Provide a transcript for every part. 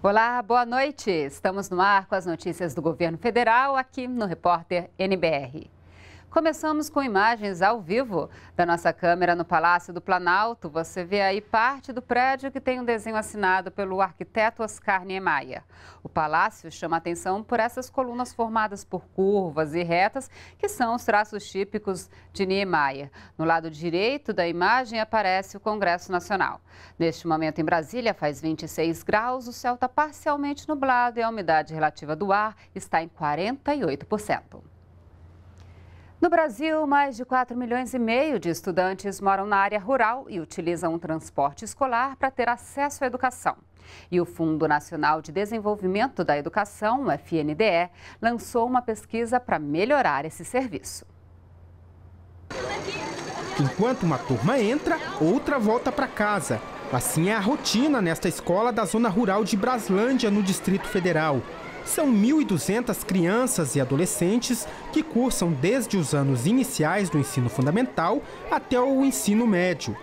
Olá, boa noite. Estamos no ar com as notícias do governo federal aqui no Repórter NBR. Começamos com imagens ao vivo da nossa câmera no Palácio do Planalto. Você vê aí parte do prédio que tem um desenho assinado pelo arquiteto Oscar Niemeyer. O palácio chama atenção por essas colunas formadas por curvas e retas, que são os traços típicos de Niemeyer. No lado direito da imagem aparece o Congresso Nacional. Neste momento em Brasília faz 26 graus, o céu está parcialmente nublado e a umidade relativa do ar está em 48%. No Brasil, mais de 4 milhões e meio de estudantes moram na área rural e utilizam o transporte escolar para ter acesso à educação. E o Fundo Nacional de Desenvolvimento da Educação, o FNDE, lançou uma pesquisa para melhorar esse serviço. Enquanto uma turma entra, outra volta para casa. Assim é a rotina nesta escola da zona rural de Braslândia, no Distrito Federal. São 1.200 crianças e adolescentes que cursam desde os anos iniciais do ensino fundamental até o ensino médio.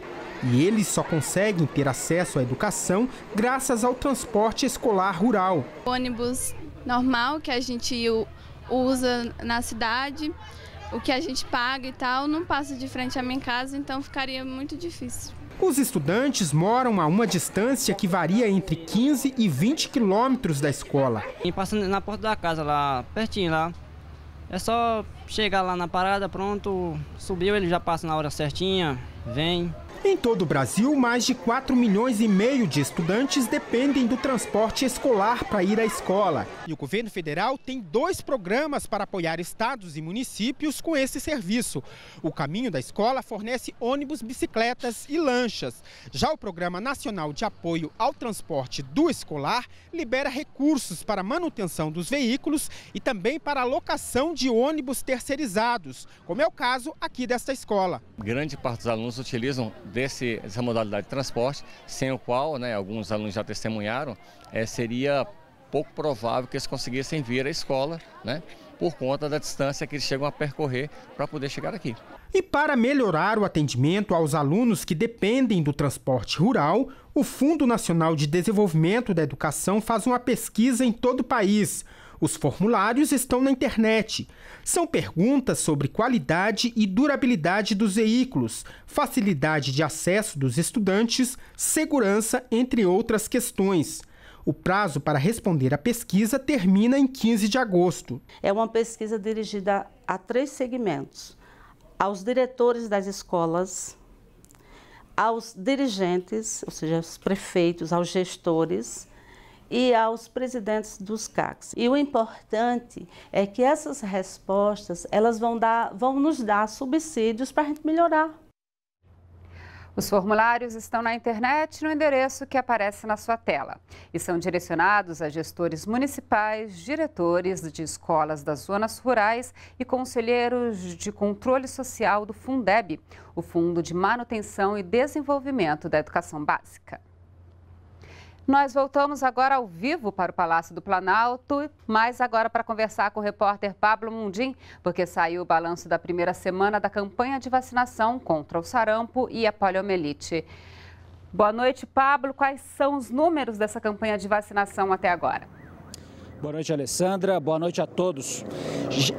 E eles só conseguem ter acesso à educação graças ao transporte escolar rural. O ônibus normal que a gente usa na cidade, o que a gente paga e tal, não passa de frente à minha casa, então ficaria muito difícil. Os estudantes moram a uma distância que varia entre 15 e 20 quilômetros da escola. E passando na porta da casa, lá pertinho lá. É só chegar lá na parada, pronto, subiu, ele já passa na hora certinha, vem, em todo o Brasil, mais de 4 milhões e meio de estudantes dependem do transporte escolar para ir à escola. E o governo federal tem dois programas para apoiar estados e municípios com esse serviço. O Caminho da Escola fornece ônibus, bicicletas e lanchas. Já o Programa Nacional de Apoio ao Transporte do Escolar libera recursos para manutenção dos veículos e também para a locação de ônibus terceirizados, como é o caso aqui desta escola. Grande parte dos alunos utilizam desse, dessa modalidade de transporte, sem o qual, né, alguns alunos já testemunharam, é, seria pouco provável que eles conseguissem vir à escola, né, por conta da distância que eles chegam a percorrer para poder chegar aqui. E para melhorar o atendimento aos alunos que dependem do transporte rural, o Fundo Nacional de Desenvolvimento da Educação faz uma pesquisa em todo o país os formulários estão na internet. São perguntas sobre qualidade e durabilidade dos veículos, facilidade de acesso dos estudantes, segurança, entre outras questões. O prazo para responder à pesquisa termina em 15 de agosto. É uma pesquisa dirigida a três segmentos: aos diretores das escolas, aos dirigentes, ou seja, aos prefeitos, aos gestores e aos presidentes dos CACs. E o importante é que essas respostas elas vão, dar, vão nos dar subsídios para a gente melhorar. Os formulários estão na internet no endereço que aparece na sua tela e são direcionados a gestores municipais, diretores de escolas das zonas rurais e conselheiros de controle social do Fundeb, o Fundo de Manutenção e Desenvolvimento da Educação Básica. Nós voltamos agora ao vivo para o Palácio do Planalto, mas agora para conversar com o repórter Pablo Mundim, porque saiu o balanço da primeira semana da campanha de vacinação contra o sarampo e a poliomielite. Boa noite, Pablo. Quais são os números dessa campanha de vacinação até agora? Boa noite, Alessandra. Boa noite a todos.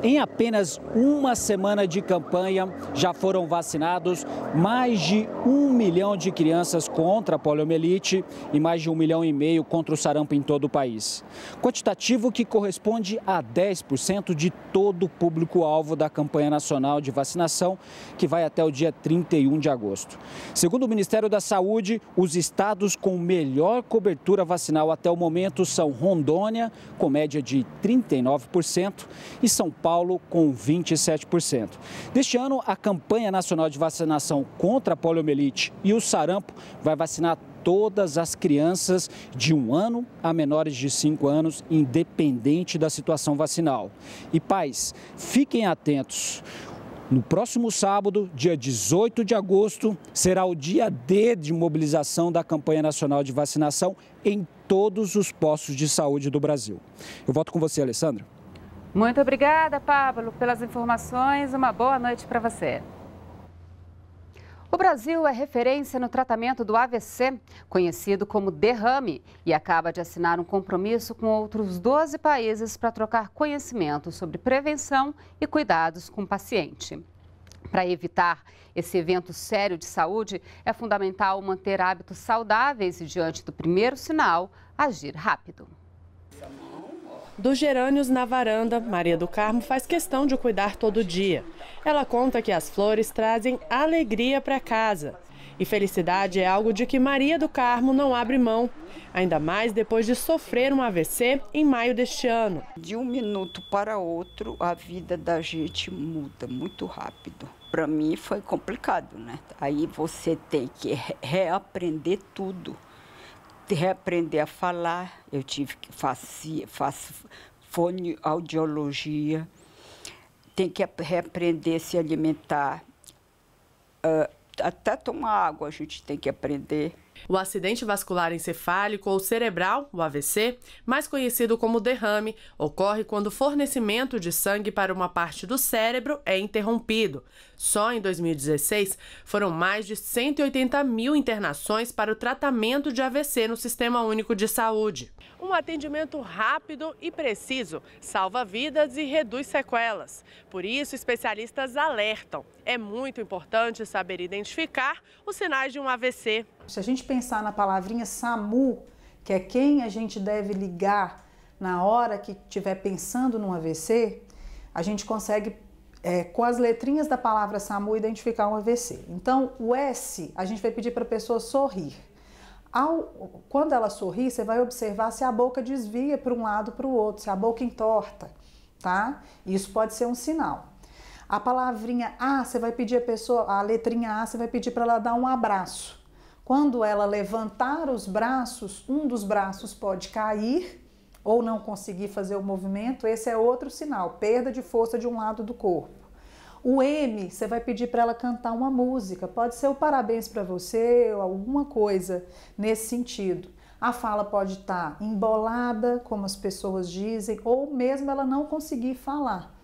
Em apenas uma semana de campanha, já foram vacinados mais de um milhão de crianças contra a poliomielite e mais de um milhão e meio contra o sarampo em todo o país. Quantitativo que corresponde a 10% de todo o público-alvo da campanha nacional de vacinação, que vai até o dia 31 de agosto. Segundo o Ministério da Saúde, os estados com melhor cobertura vacinal até o momento são Rondônia, com com média de 39% e São Paulo com 27%. Deste ano, a campanha nacional de vacinação contra a poliomielite e o sarampo vai vacinar todas as crianças de um ano a menores de cinco anos, independente da situação vacinal. E pais, fiquem atentos. No próximo sábado, dia 18 de agosto, será o dia D de mobilização da campanha nacional de vacinação em todos os postos de saúde do Brasil. Eu volto com você, Alessandro. Muito obrigada, Pablo, pelas informações. Uma boa noite para você. O Brasil é referência no tratamento do AVC, conhecido como derrame, e acaba de assinar um compromisso com outros 12 países para trocar conhecimento sobre prevenção e cuidados com o paciente. Para evitar esse evento sério de saúde, é fundamental manter hábitos saudáveis e, diante do primeiro sinal, agir rápido. Dos gerânios na varanda, Maria do Carmo faz questão de cuidar todo dia. Ela conta que as flores trazem alegria para casa. E felicidade é algo de que Maria do Carmo não abre mão, ainda mais depois de sofrer um AVC em maio deste ano. De um minuto para outro, a vida da gente muda muito rápido. Para mim foi complicado, né? Aí você tem que reaprender tudo reaprender a falar, eu tive que fazer, faço fonoaudiologia, tem que reaprender a se alimentar, uh, até tomar água a gente tem que aprender. O acidente vascular encefálico ou cerebral, o AVC, mais conhecido como derrame, ocorre quando o fornecimento de sangue para uma parte do cérebro é interrompido. Só em 2016, foram mais de 180 mil internações para o tratamento de AVC no Sistema Único de Saúde. Um atendimento rápido e preciso salva vidas e reduz sequelas. Por isso, especialistas alertam é muito importante saber identificar os sinais de um AVC. Se a gente pensar na palavrinha SAMU, que é quem a gente deve ligar na hora que estiver pensando num AVC, a gente consegue, é, com as letrinhas da palavra SAMU, identificar um AVC. Então, o S, a gente vai pedir para a pessoa sorrir. Ao, quando ela sorri, você vai observar se a boca desvia para um lado para o outro, se a boca entorta, tá? Isso pode ser um sinal. A palavrinha A, você vai pedir a pessoa, a letrinha A, você vai pedir para ela dar um abraço. Quando ela levantar os braços, um dos braços pode cair ou não conseguir fazer o movimento, esse é outro sinal, perda de força de um lado do corpo. O M, você vai pedir para ela cantar uma música, pode ser o parabéns para você, ou alguma coisa nesse sentido. A fala pode estar tá embolada, como as pessoas dizem, ou mesmo ela não conseguir falar.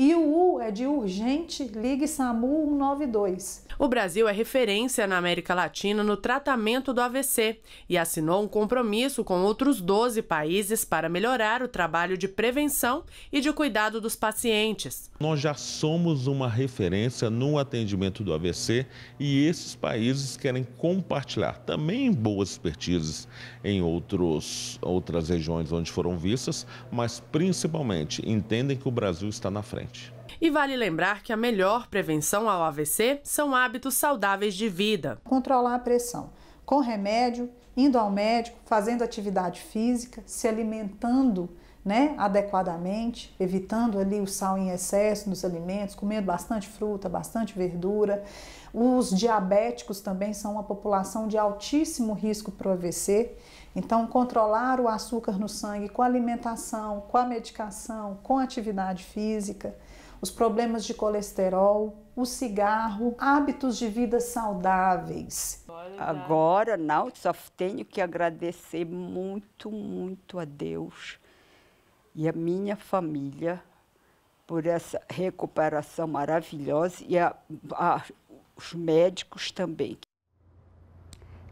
E o U é de urgente, ligue SAMU 192. O Brasil é referência na América Latina no tratamento do AVC e assinou um compromisso com outros 12 países para melhorar o trabalho de prevenção e de cuidado dos pacientes. Nós já somos uma referência no atendimento do AVC e esses países querem compartilhar também boas expertises em outros, outras regiões onde foram vistas, mas principalmente entendem que o Brasil está na frente. E vale lembrar que a melhor prevenção ao AVC são hábitos saudáveis de vida. Controlar a pressão com remédio, indo ao médico, fazendo atividade física, se alimentando né, adequadamente, evitando ali o sal em excesso nos alimentos, comendo bastante fruta, bastante verdura. Os diabéticos também são uma população de altíssimo risco para o AVC. Então, controlar o açúcar no sangue com alimentação, com a medicação, com a atividade física, os problemas de colesterol, o cigarro, hábitos de vida saudáveis. Agora não, só tenho que agradecer muito, muito a Deus e a minha família por essa recuperação maravilhosa e a, a, os médicos também.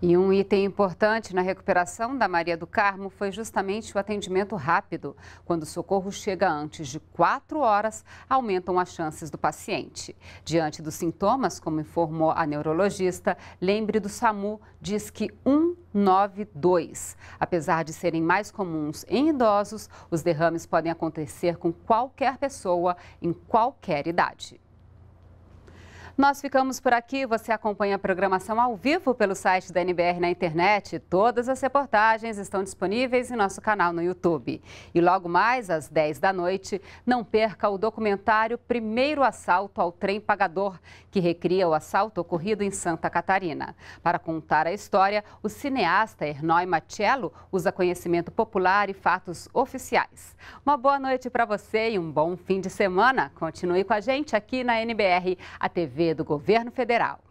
E um item importante na recuperação da Maria do Carmo foi justamente o atendimento rápido. Quando o socorro chega antes de quatro horas, aumentam as chances do paciente. Diante dos sintomas, como informou a neurologista, lembre do SAMU, diz que 192. Apesar de serem mais comuns em idosos, os derrames podem acontecer com qualquer pessoa, em qualquer idade. Nós ficamos por aqui. Você acompanha a programação ao vivo pelo site da NBR na internet. Todas as reportagens estão disponíveis em nosso canal no YouTube. E logo mais, às 10 da noite, não perca o documentário Primeiro Assalto ao Trem Pagador, que recria o assalto ocorrido em Santa Catarina. Para contar a história, o cineasta Ernói Machello usa conhecimento popular e fatos oficiais. Uma boa noite para você e um bom fim de semana. Continue com a gente aqui na NBR, a TV do governo federal.